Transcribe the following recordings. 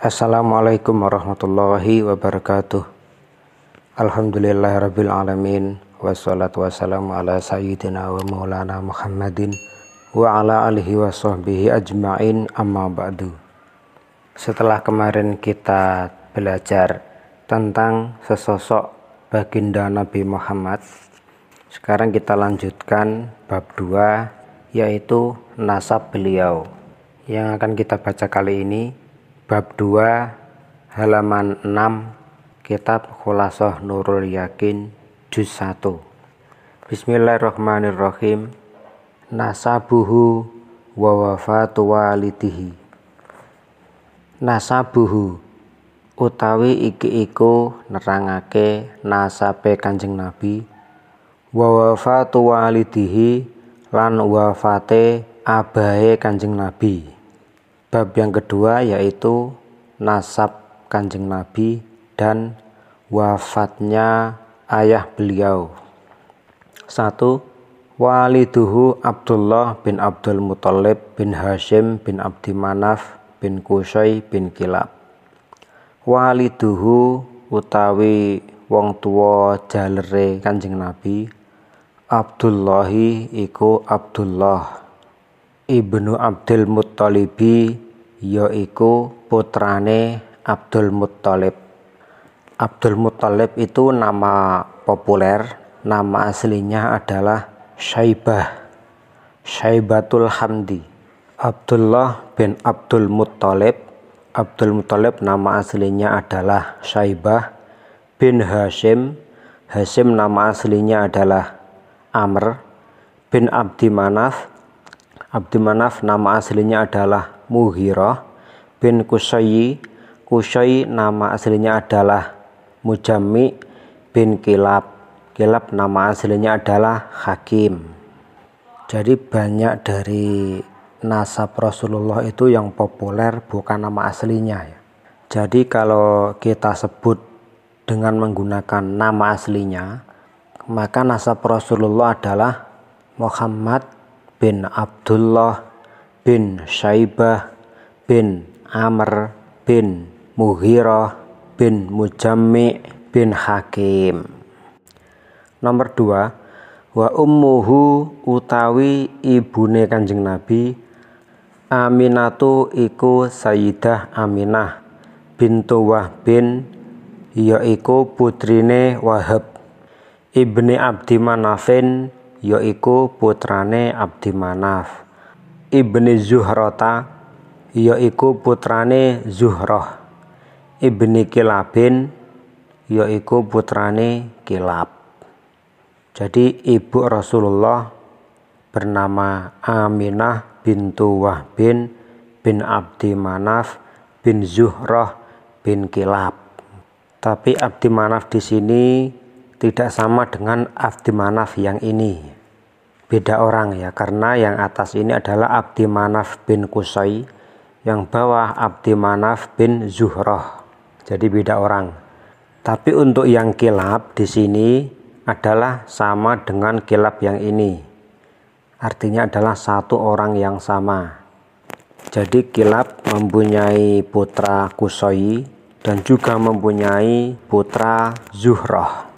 Assalamualaikum warahmatullahi wabarakatuh Alhamdulillahirabbil alamin wassalatu wassalamu ala sayyidina wa maulana Muhammadin wa ala alihi wa sahbihi ajmain amma ba'du Setelah kemarin kita belajar tentang sesosok baginda Nabi Muhammad Sekarang kita lanjutkan bab 2 yaitu nasab beliau Yang akan kita baca kali ini bab 2 halaman 6 kitab Khulasoh Nurul Yakin juz 1 Bismillahirrahmanirrahim Nasabuhu wa wafatu walidihi Nasabuhu utawi iki iku nerangake nasabe Kanjeng Nabi wa wafatu walidihi lan wafate abahe Kanjeng Nabi Bab yang kedua yaitu nasab Kanjeng Nabi dan wafatnya ayah beliau. Satu, Waliduhu Abdullah bin Abdul Muthalib bin Hashim bin Abdi Manaf bin Kusai bin Kilab. Waliduhu utawi wong tua jalere Kanjeng Nabi Abdullahi iku Abdullah Ibnu Abdul Muttalibi yaiku putrane Abdul Muttalib. Abdul Muttalib itu nama populer, nama aslinya adalah Syaibah. Syaibatul Hamdi. Abdullah bin Abdul Muttalib. Abdul Muttalib nama aslinya adalah Syaibah bin Hashim. Hashim nama aslinya adalah Amr bin Abdi Manaf Abdul Manaf nama aslinya adalah Muhiro bin Kusoyi Kusoyi nama aslinya adalah Mujami bin Kilab. Kilab nama aslinya adalah Hakim. Jadi banyak dari nasab Rasulullah itu yang populer bukan nama aslinya ya. Jadi kalau kita sebut dengan menggunakan nama aslinya, maka nasab Rasulullah adalah Muhammad bin Abdullah bin Syaibah bin Amr bin Muhirah bin Mujammi bin Hakim. Nomor 2 wa ummuhu utawi ibune Kanjeng Nabi Aminatu iku Sayyidah Aminah bintu Wahb bin yaiku putrine Wahab ibni Abdi Manafin yaiku putrane Abdi Manaf. Ibni Zuhrota yaiku putrane Zuhroh. Ibni Kilabin yaiku putrane Kilab. Jadi ibu Rasulullah bernama Aminah bintu Wahbin bin Abdi Manaf bin Zuhroh bin Kilab. Tapi Abdi Manaf di sini tidak sama dengan abdi manaf yang ini beda orang ya karena yang atas ini adalah abdi manaf bin kusai yang bawah abdi manaf bin zuhroh jadi beda orang tapi untuk yang kilap di sini adalah sama dengan kilap yang ini artinya adalah satu orang yang sama jadi kilap mempunyai putra kusoi dan juga mempunyai putra zuhroh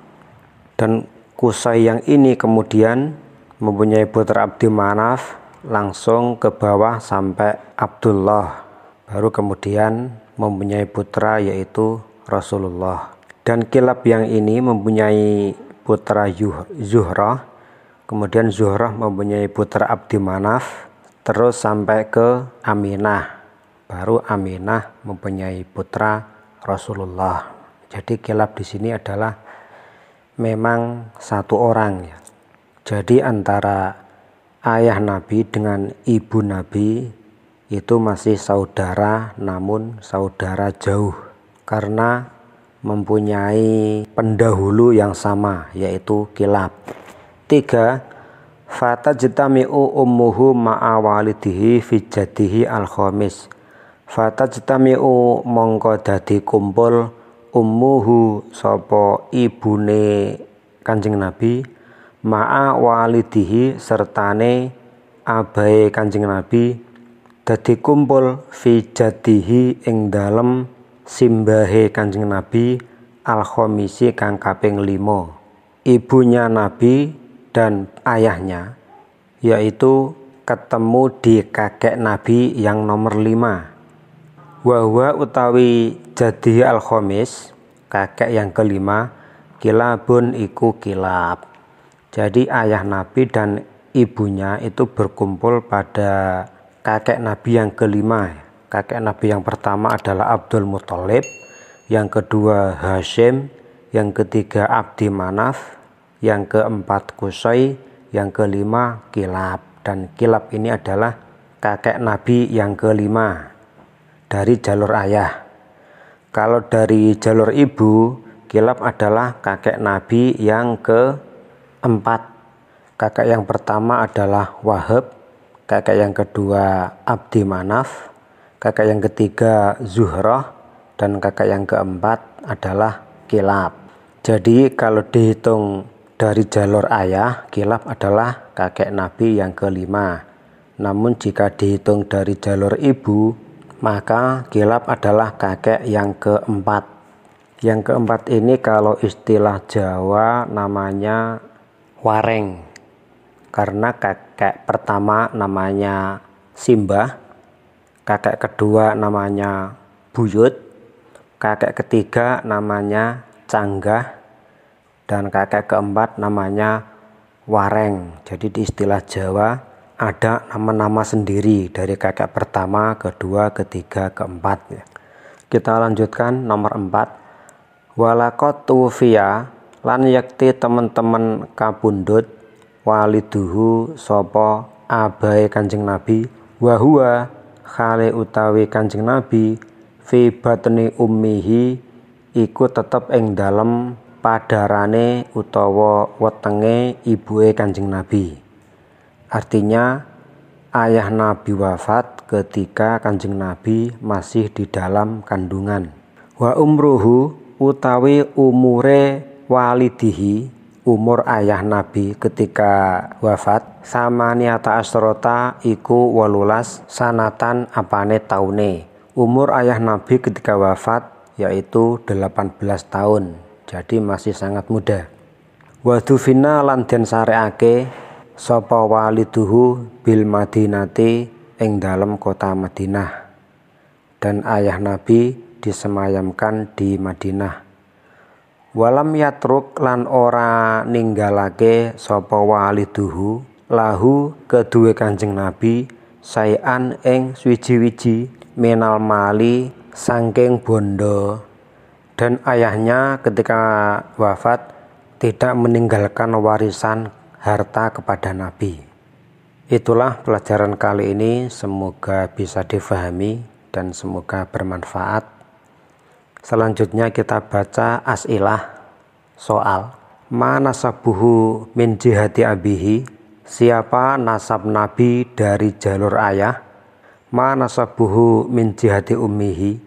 dan Kusai yang ini kemudian mempunyai putra Abdi Manaf langsung ke bawah sampai Abdullah baru kemudian mempunyai putra yaitu Rasulullah dan kilab yang ini mempunyai putra Zuhrah kemudian Zuhrah mempunyai putra Abdi Manaf terus sampai ke Aminah baru Aminah mempunyai putra Rasulullah jadi kilab di sini adalah memang satu orang ya. Jadi antara ayah Nabi dengan ibu Nabi itu masih saudara namun saudara jauh karena mempunyai pendahulu yang sama yaitu kilab. Tiga, Fata jitami'u ummuhu ma'a walidihi fi jadihi al-khamis. Fata jitami'u mongko dadi kumpul ummuhu sapa ibune Kanjeng Nabi ma'a walidihi sertane abahe Kanjeng Nabi dadi kumpul fi jadihi ing dalem simbahe Kanjeng Nabi al-khamisi kang kaping 5 ibunya Nabi dan ayahnya yaitu ketemu di kakek Nabi yang nomor 5 Wahwa utawi jadi al khomis kakek yang kelima kilabun iku kilab. Jadi ayah Nabi dan ibunya itu berkumpul pada kakek Nabi yang kelima. Kakek Nabi yang pertama adalah Abdul Muthalib, yang kedua Hashim, yang ketiga Abdi Manaf, yang keempat Kusai, yang kelima Kilab. Dan Kilab ini adalah kakek Nabi yang kelima dari jalur ayah. Kalau dari jalur ibu, kilap adalah kakek nabi yang keempat. Kakek yang pertama adalah Wahab, kakek yang kedua Abdi Manaf, kakek yang ketiga Zuhroh, dan kakek yang keempat adalah Kilab. Jadi kalau dihitung dari jalur ayah, Kilab adalah kakek nabi yang kelima. Namun jika dihitung dari jalur ibu, maka kilap adalah kakek yang keempat. Yang keempat ini kalau istilah Jawa namanya wareng. Karena kakek pertama namanya Simbah, kakek kedua namanya Buyut, kakek ketiga namanya Canggah, dan kakek keempat namanya Wareng. Jadi di istilah Jawa ada nama-nama sendiri dari kakek pertama, kedua, ketiga, keempat. Kita lanjutkan nomor empat. Walakot tuwfiya lan yakti teman-teman kabundut waliduhu sopo abai kanjeng nabi wahua kale utawi kanjeng nabi fi batni ummihi iku tetep ing dalem padarane utawa wetenge ibuke kanjeng nabi Artinya ayah Nabi wafat ketika Kanjeng Nabi masih di dalam kandungan. Wa umruhu utawi umure walidihi umur ayah Nabi ketika wafat sama niata asrota iku walulas sanatan apane taune umur ayah Nabi ketika wafat yaitu 18 tahun jadi masih sangat muda wadufina lan den sareake sapa waliduhu bil Madinati ing dalam kota Madinah dan ayah Nabi disemayamkan di Madinah walam yatruk lan ora ninggalake sapa waliduhu lahu kedue Kanjeng Nabi sayan eng swiji-wiji menal mali sangking bondo dan ayahnya ketika wafat tidak meninggalkan warisan harta kepada Nabi. Itulah pelajaran kali ini, semoga bisa difahami dan semoga bermanfaat. Selanjutnya kita baca asilah soal mana sabuhu min jihati abihi siapa nasab nabi dari jalur ayah mana sabuhu min jihati ummihi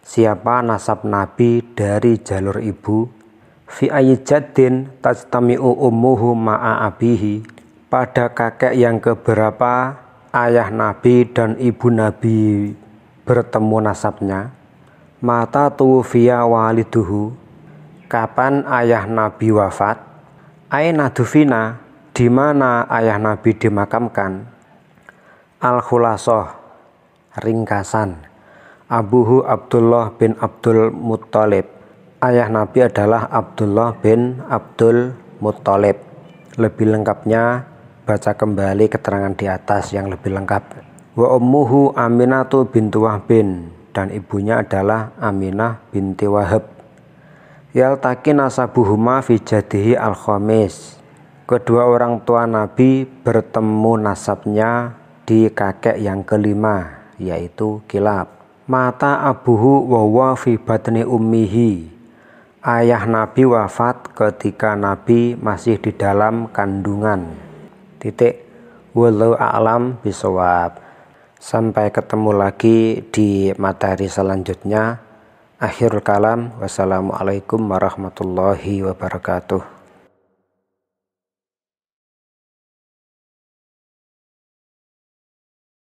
siapa nasab nabi dari jalur ibu Fi ayi tajtami'u ummuhu ma'a abihi Pada kakek yang keberapa ayah nabi dan ibu nabi bertemu nasabnya Mata tuwfiya waliduhu Kapan ayah nabi wafat Aina dufina di mana ayah nabi dimakamkan Al khulasah ringkasan Abuhu Abdullah bin Abdul Muttalib Ayah Nabi adalah Abdullah bin Abdul Muttalib. Lebih lengkapnya baca kembali keterangan di atas yang lebih lengkap. Wa ummuhu Aminatu bintu Wahbin dan ibunya adalah Aminah binti Wahab. Yaltaki nasabuhuma fi jadihi al -khomis. Kedua orang tua Nabi bertemu nasabnya di kakek yang kelima yaitu Kilab. Mata abuhu wawa fi batni ummihi Ayah Nabi wafat ketika Nabi masih di dalam kandungan. Titik. Wallahu a'lam bisawab. Sampai ketemu lagi di materi selanjutnya. Akhirul kalam. Wassalamualaikum warahmatullahi wabarakatuh.